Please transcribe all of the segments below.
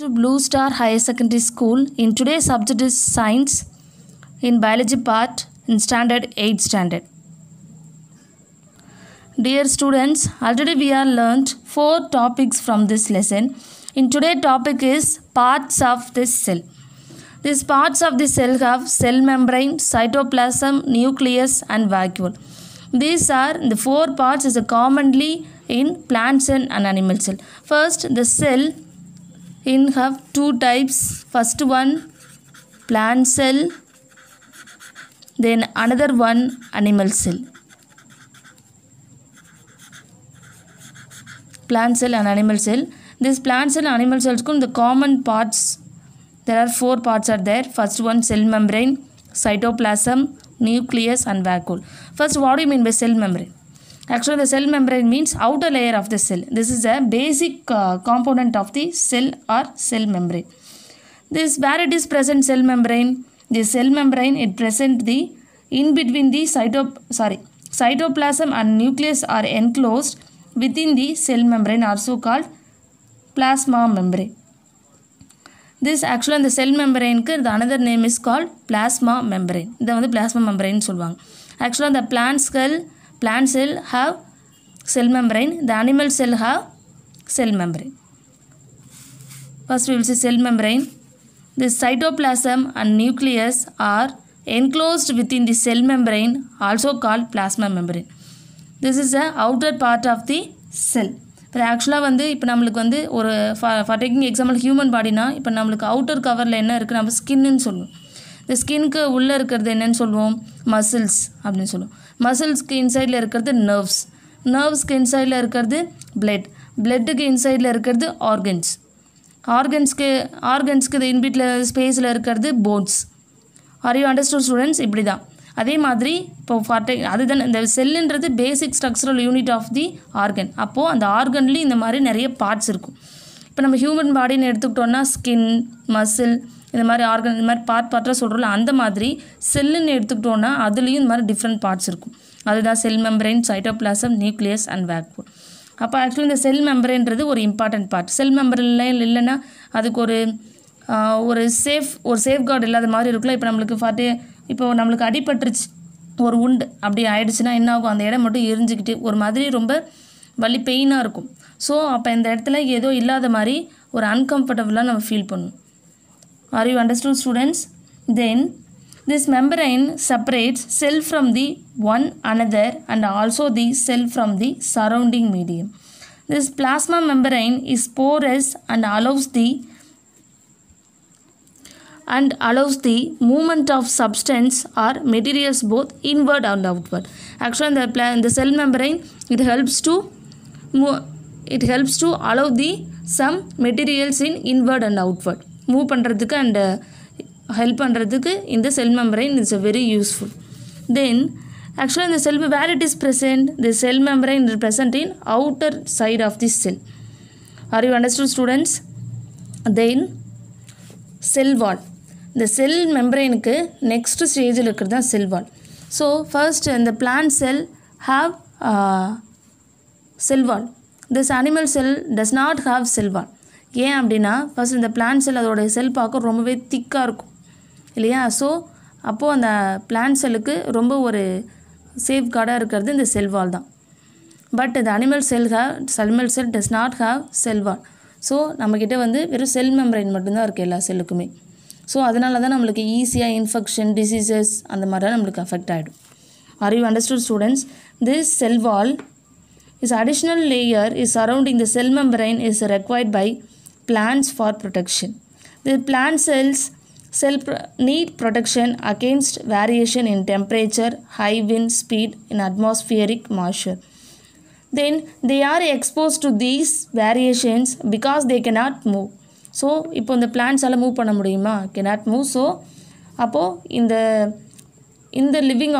to Blue Star Higher Secondary School. In today's subject is Science in Biology part in Standard 8 Standard. Dear students, already we have learnt four topics from this lesson. In today's topic is parts of this cell. These parts of the cell have cell membrane, cytoplasm, nucleus and vacuole. These are the four parts is commonly in plants and an animal cell. First, the cell in have two types first one plant cell then another one animal cell plant cell and animal cell this plant cell and animal cells the common parts there are four parts are there first one cell membrane cytoplasm nucleus and vacuole first what do you mean by cell membrane Actually, the cell membrane means outer layer of the cell. This is a basic uh, component of the cell or cell membrane. This where it is present cell membrane, the cell membrane it present the in between the cytop sorry cytoplasm and nucleus are enclosed within the cell membrane also called plasma membrane. This this ஆக்சுவலாக இந்த cell மெம்பரைனுக்கு இது another name is called plasma membrane இதை வந்து plasma மெம்பரைன்னு Actually, the plant cell. plant cell have cell membrane the animal cell have cell membrane first we will see cell membrane the cytoplasm and nucleus are enclosed within the cell membrane also called plasma membrane this is the outer part of the cell இப்போ ஆக்சுவலாக வந்து இப்போ நம்மளுக்கு வந்து ஒரு for for taking example human பாடினா இப்போ நம்மளுக்கு அவுட்டர் கவரில் என்ன இருக்குது நம்ம ஸ்கின்னு சொல்லணும் இந்த ஸ்கின்க்கு உள்ளே இருக்கிறது என்னென்னு சொல்லுவோம் மசில்ஸ் அப்படின்னு சொல்லுவோம் மசில்ஸ்க்கு இன்சைடில் இருக்கிறது நர்வ்ஸ் நர்வ்ஸ்க்கு இன்சைடில் இருக்கிறது பிளட் பிளட்டுக்கு இன்சைடில் இருக்கிறது ஆர்கன்ஸ் ஆர்கன்ஸ்க்கு ஆர்கன்ஸ்க்கு இந்த ஸ்பேஸில் இருக்கிறது bones are you understood students இப்படி தான் அதே மாதிரி இப்போ அது அதுதான் இந்த செல்லுன்றது basic structural unit of the organ அப்போது அந்த ஆர்கன்லேயும் இந்த மாதிரி நிறைய பார்ட்ஸ் இருக்கும் இப்போ நம்ம ஹியூமன் பாடின்னு எடுத்துக்கிட்டோன்னா ஸ்கின் மசில் இந்த மாதிரி ஆர்கன் இந்த மாதிரி பார்ட் பார்ட்டாக சொல்கிறோம்ல அந்த மாதிரி செல்லுன்னு எடுத்துக்கிட்டோன்னா அதுலேயும் இந்த மாதிரி டிஃப்ரெண்ட் பார்ட்ஸ் இருக்கும் அதுதான் cell membrane cytoplasm nucleus and வேக்போன் அப்போ ஆக்சுவலி இந்த செல் மெம்பரைன்றது ஒரு இம்பார்ட்டன்ட் பார்ட் செல் இல்லை இல்லைன்னா அதுக்கு ஒரு ஒரு சேஃப் ஒரு சேஃப்கார்டு இல்லாத மாதிரி இருக்குல்ல இப்போ நம்மளுக்கு ஃபார்ட்டி இப்போ நம்மளுக்கு அடிபட்டுருச்சு ஒரு உண்டு அப்படி ஆயிடுச்சுன்னா என்ன ஆகும் அந்த இடம் மட்டும் எரிஞ்சுக்கிட்டு ஒரு மாதிரி ரொம்ப வலி பெயினாக இருக்கும் ஸோ அப்போ இந்த இடத்துல ஏதோ இல்லாத மாதிரி ஒரு அன்கம்ஃபர்டபுளாக நம்ம ஃபீல் பண்ணணும் Are you understood students? Then this membrane separates cell from the one another and also the cell from the surrounding medium. This plasma membrane is porous and allows the and allows the movement of substance or materials both inward and outward. Actually, the, the cell membrane it helps to it helps to allow the some materials in inward and outward. Move பண்ணுறதுக்கு and help பண்ணுறதுக்கு இந்த cell membrane it's a very useful then ஆக்சுவலாக இந்த cell where it is present the cell membrane present in outer side of the cell are you understood students then cell wall இந்த cell மெம்பரைனுக்கு next ஸ்டேஜில் இருக்கிறது தான் cell wall so first இந்த plant cell have cell wall this animal cell does not have cell wall ஏன் அப்படின்னா first இந்த plant செல் அதோடய செல் பார்க்க ரொம்பவே திக்காக இருக்கும் இல்லையா ஸோ அப்போது அந்த பிளான் செல்லுக்கு ரொம்ப ஒரு சேஃப் இருக்கிறது இந்த செல்வால் தான் பட் இந்த animal cell have animal cell does not have cell wall so நம்மக்கிட்ட வந்து வெறும் செல் மெம்பரைன் மட்டும்தான் இருக்குது எல்லா செல்லுக்குமே ஸோ அதனால தான் நம்மளுக்கு ஈஸியாக இன்ஃபெக்ஷன் டிசீசஸ் அந்த மாதிரிலாம் நம்மளுக்கு அஃபெக்ட் ஆகிடும் are you understood students this cell wall is additional layer is surrounding the cell membrane is required by plants for protection. The plant cells cell need protection against variation in temperature, high wind speed, and atmospheric moisture. Then they are exposed to these variations because they cannot move. So இப்போ இந்த பிளான்ஸால் move பண்ண முடியுமா cannot move so the living இந்த living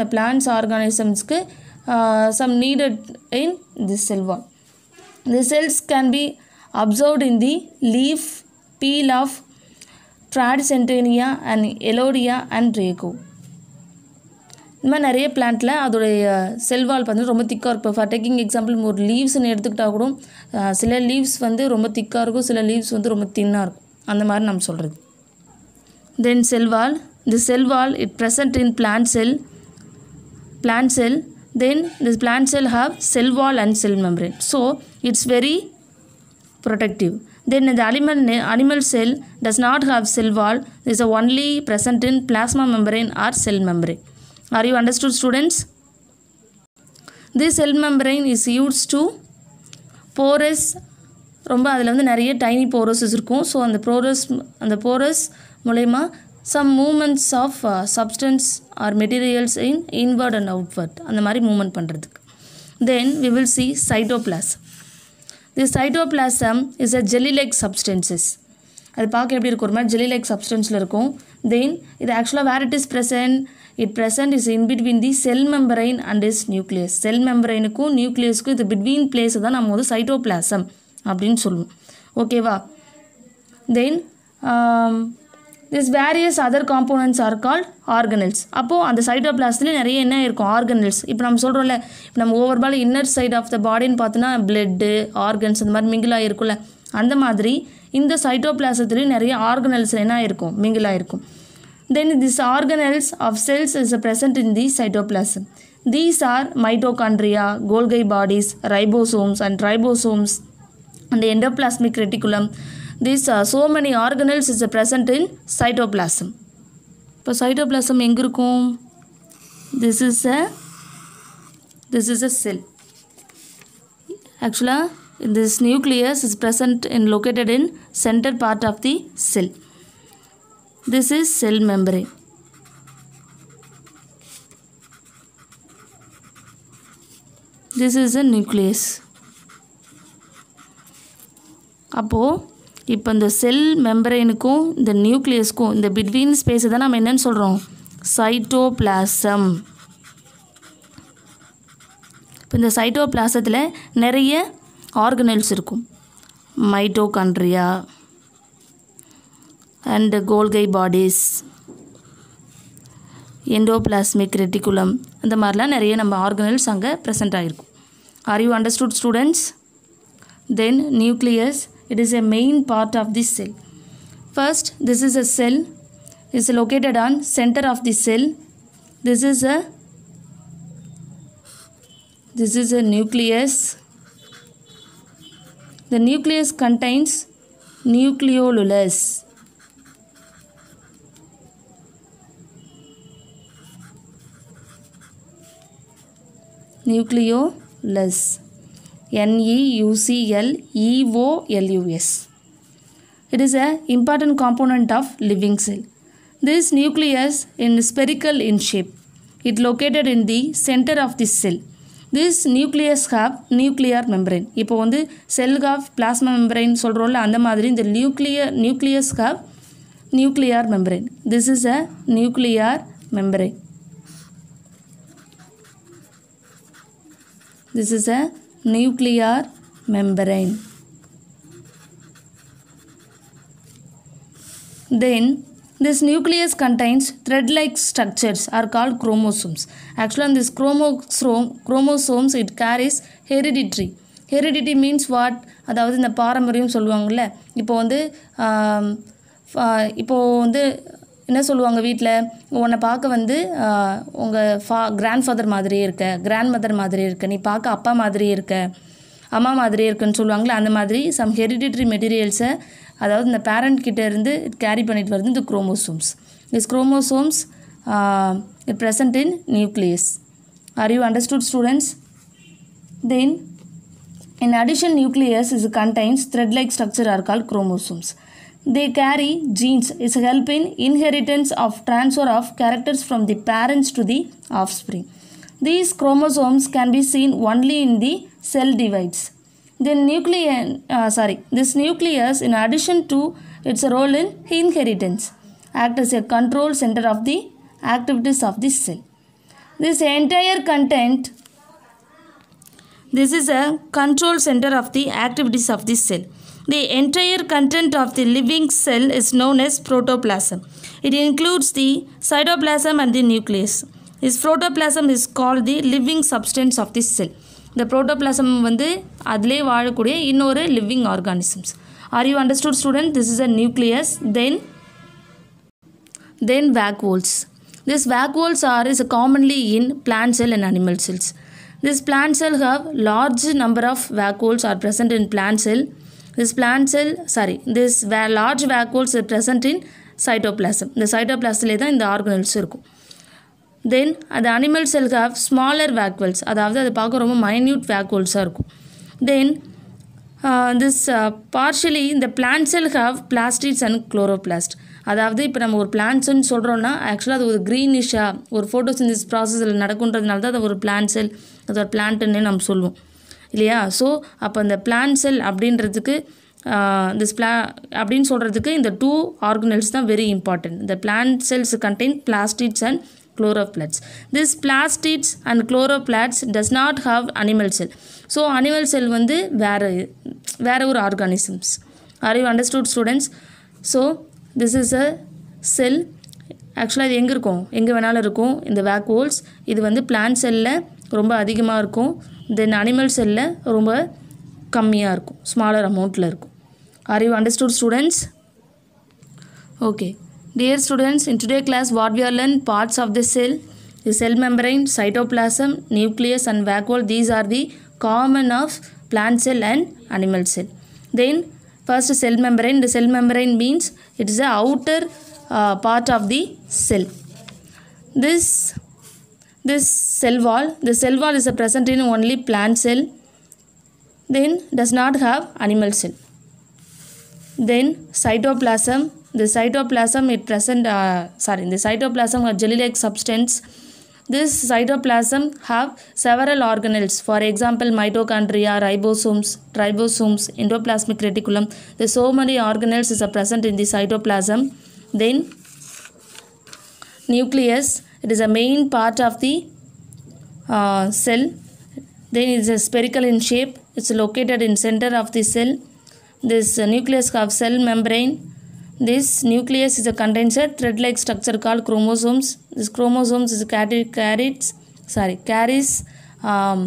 the plants organisms plants some needed in this cell wall. The cells can be observed in the leaf peel of Tradescantia and Elodea and Rhoeo இந்த மாதிரி நிறைய பிளான்ட்டில் அதோடைய cell wall வந்து ரொம்ப திக்காக இருக்கும் for taking example ஒரு லீவ்ஸ்ன்னு எடுத்துக்கிட்டால் கூட சில லீவ்ஸ் வந்து ரொம்ப திக்காக இருக்கும் சில லீவ்ஸ் வந்து ரொம்ப தின்னாக இருக்கும் அந்த மாதிரி நம்ம சொல்கிறது then cell wall the cell wall it present in plant cell plant cell then இந்த plant cell have cell wall and cell membrane so it's very protective then இந்த அனிமல் நே animal cell does not have cell wall is a only present in plasma membrane or cell membrane are you understood students the cell membrane is use to pores ரொம்ப அதில் வந்து நிறைய tiny போரஸஸ் இருக்கும் so அந்த porous அந்த pores மூலயமா some movements of substance or materials in inward and outward அந்த மாதிரி மூமெண்ட் பண்ணுறதுக்கு then we will see cytoplasm the cytoplasm is a jelly like substances. அது பார்க்க எப்படி இருக்கும் ஒரு மாதிரி ஜெல்லி லைக் சப்ஸ்டன்ஸில் இருக்கும் தென் இது ஆக்சுவலாக where it is present it present is in between the cell membrane and is nucleus cell மெம்பரைனுக்கும் நியூக்ளியஸ்க்கும் இது பிட்வீன் பிளேஸை தான் நம்ம வந்து சைட்டோபிளாசம் அப்படின்னு சொல்லுவோம் ஓகேவா then this various other components are call organelles அப்போது அந்த சைட்டோபிளாஸ்ட்லேயே நிறைய என்ன இருக்கும் ஆர்கனல்ஸ் இப்போ நம்ம சொல்கிறோம்ல இப்போ நம்ம ஓவர்பால் இன்னர் சைட் ஆஃப் த பாடின்னு பார்த்தோன்னா பிளட்டு ஆர்கன்ஸ் அந்த மாதிரி மிங்கிலாக இருக்கும்ல அந்த மாதிரி இந்த சைட்டோபிளாசத்துலேயும் நிறைய ஆர்கனல்ஸ் என்ன இருக்கும் மிங்கிலாக இருக்கும் then this organelles of cells is a present in the cytoplasm these are mitochondria Golgi bodies ribosomes and ribosomes and endoplasmic reticulum these uh, so many organelles is present in cytoplasm for cytoplasm engirukum this is a this is a cell actually this nucleus is present and located in center part of the cell this is cell membrane this is a nucleus அப்போது இப்போ இந்த செல் மெம்பரைனுக்கும் இந்த நியூக்ளியஸ்க்கும் இந்த between ஸ்பேஸை தான் நம்ம என்னென்னு சொல்கிறோம் சைட்டோபிளாசம் இப்போ இந்த சைட்டோபிளாசத்தில் நிறைய ஆர்கனல்ஸ் இருக்கும் mitochondria and Golgi bodies endoplasmic reticulum இந்த மாதிரிலாம் நிறைய நம்ம ஆர்கனல்ஸ் அங்கே ப்ரெசென்ட் ஆகிருக்கும் are you understood students then nucleus It is a main part of the cell. First, this is a cell. It is located on center of the cell. This is a this is a nucleus. The nucleus contains nucleolus. Nucleolus. NEUCLEOLUS. It is an important component of living cell. This nucleus is spherical in shape. It is located in the center of this cell. This nucleus have nuclear membrane இப்போ வந்து cell have plasma membrane சொல்கிறோம்ல அந்த மாதிரி இந்த nuclear nucleus have nuclear membrane this is a nuclear membrane this is a nuclear membrane then this nucleus contains thread like structures are call chromosomes ஆக்சுவலாக this chromosome chromosomes it carries heredity heredity means what அதாவது இந்த பாரம்பரியம் சொல்லுவாங்கள்ல இப்போ வந்து இப்போது வந்து என்ன சொல்லுவாங்க வீட்டில் உன்னை பார்க்க வந்து உங்கள் ஃபா கிராண்ட் ஃபாதர் மாதிரியே இருக்க கிராண்ட் மதர் மாதிரி இருக்க நீ பார்க்க அப்பா மாதிரி இருக்க அம்மா மாதிரி இருக்குன்னு சொல்லுவாங்களே அந்த மாதிரி சம் ஹெரிடிட்ரி மெட்டீரியல்ஸை அதாவது இந்த பேரண்ட் கிட்டே இருந்து கேரி பண்ணிட்டு வருது இந்த chromosomes is chromosomes it present in nucleus are you understood students then in addition nucleus is contains thread like structure are call chromosomes They carry genes is helping inheritance of transfer of characters from the parents to the offspring. These chromosomes can be seen only in the cell divides. The nucleus, uh, sorry, this nucleus in addition to its role in inheritance act as a control center of the activities of the cell. This entire content, this is a control center of the activities of the cell. The entire content of the living cell is known as protoplasm. It includes the cytoplasm and the nucleus. This protoplasm is called the living substance of the cell. The protoplasm is the living organisms. Are you understood student? This is a nucleus. Then, then vacuoles. This vacuoles are is commonly in plant cell and animal cells. This plant cell have large number of vacuoles are present in plant cell. This plant cell sorry this way large are present in cytoplasm. இந்த cytoplasm தான் இந்த organelles இருக்கும் then அது animal cell have smaller vacuoles அதாவது அது பார்க்க ரொம்ப minute வேக்குவல்ஸாக இருக்கும் தென் திஸ் பார்ஷலி இந்த plant cell have plastids and chloroplast அதாவது இப்போ நம்ம ஒரு பிளான்ட்ஸ்ன்னு சொல்கிறோன்னா ஆக்சுவலாக அது ஒரு க்ரீனிஷாக ஒரு ஃபோட்டோசிந்திஸ் ப்ராசஸில் நடக்குன்றதுனால தான் அது ஒரு பிளான்ட் செல் அது ஒரு பிளான்ட்டுன்னே நம்ம சொல்லுவோம் இல்லையா ஸோ அப்போ இந்த பிளான் செல் அப்படின்றதுக்கு திஸ் பிளா அப்படின்னு சொல்கிறதுக்கு இந்த டூ ஆர்கனல்ஸ் தான் வெரி இம்பார்ட்டன்ட் இந்த plant cells contain plastids and this This and chloro chloroplasts does not have animal cell so animal cell வந்து வேறு வேறு ஒரு organisms are you understood students so this is a cell ஆக்சுவலாக இது எங்கே இருக்கும் எங்கே வேணாலும் இருக்கும் இந்த வேக் இது வந்து பிளான் செல்லில் ரொம்ப அதிகமாக இருக்கும் Then animal cell ரொம்ப a இருக்கும் ஸ்மாலர் அமௌண்ட்டில் இருக்கும் are you understood students okay dear students in today class what we are learn parts of the the cell membrane, cytoplasm, nucleus and vacuole. these are the common of plant cell and animal cell. Then first cell membrane, the cell membrane means it is the outer uh, part of the cell. This this cell wall the cell wall is present in only plant cell then does not have animal cell then cytoplasm the cytoplasm it present uh, sorry the cytoplasm a jelly like substance this cytoplasm have several organelles for example mitochondria ribosomes ribosomes endoplasmic reticulum There so many organelles is present in the cytoplasm then nucleus it is a main part of the uh, cell then it is spherical in shape it's located in center of the cell this uh, nucleus of cell membrane this nucleus is a container thread like structure called chromosomes this chromosomes is carried carries sorry carries um,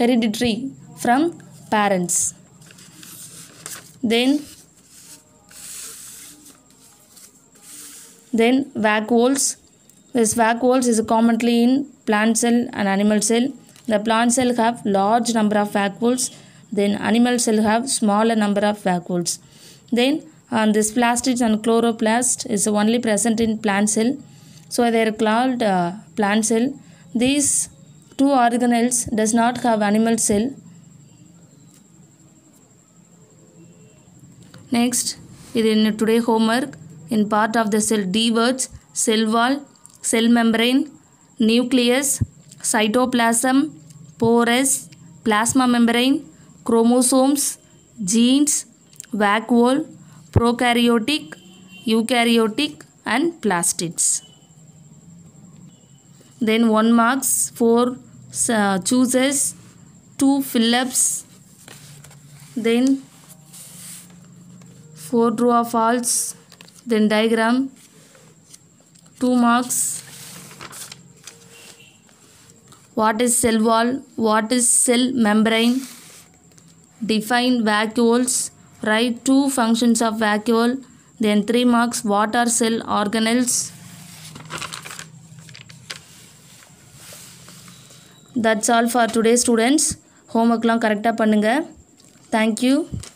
hereditary from parents then then vacuoles this vacuoles is commonly in plant cell and animal cell. The plant cell have large number of vacuoles. Then animal cell have smaller number of vacuoles. Then and uh, this plastids and chloroplast is only present in plant cell. So they are called uh, plant cell. These two organelles does not have animal cell. Next, in today homework, in part of the cell D words, cell wall, cell membrane, nucleus, cytoplasm, pores, plasma membrane, chromosomes, genes, vacuole, prokaryotic, eukaryotic and plastids. Then 1 marks, 4 uh, chooses, 2 fill-ups. then 4 true or false, then diagram two marks what is cell wall what is cell membrane define vacuoles write two functions of vacuole then three marks what are cell organelles that's all for today students homework lang correct ah pannunga thank you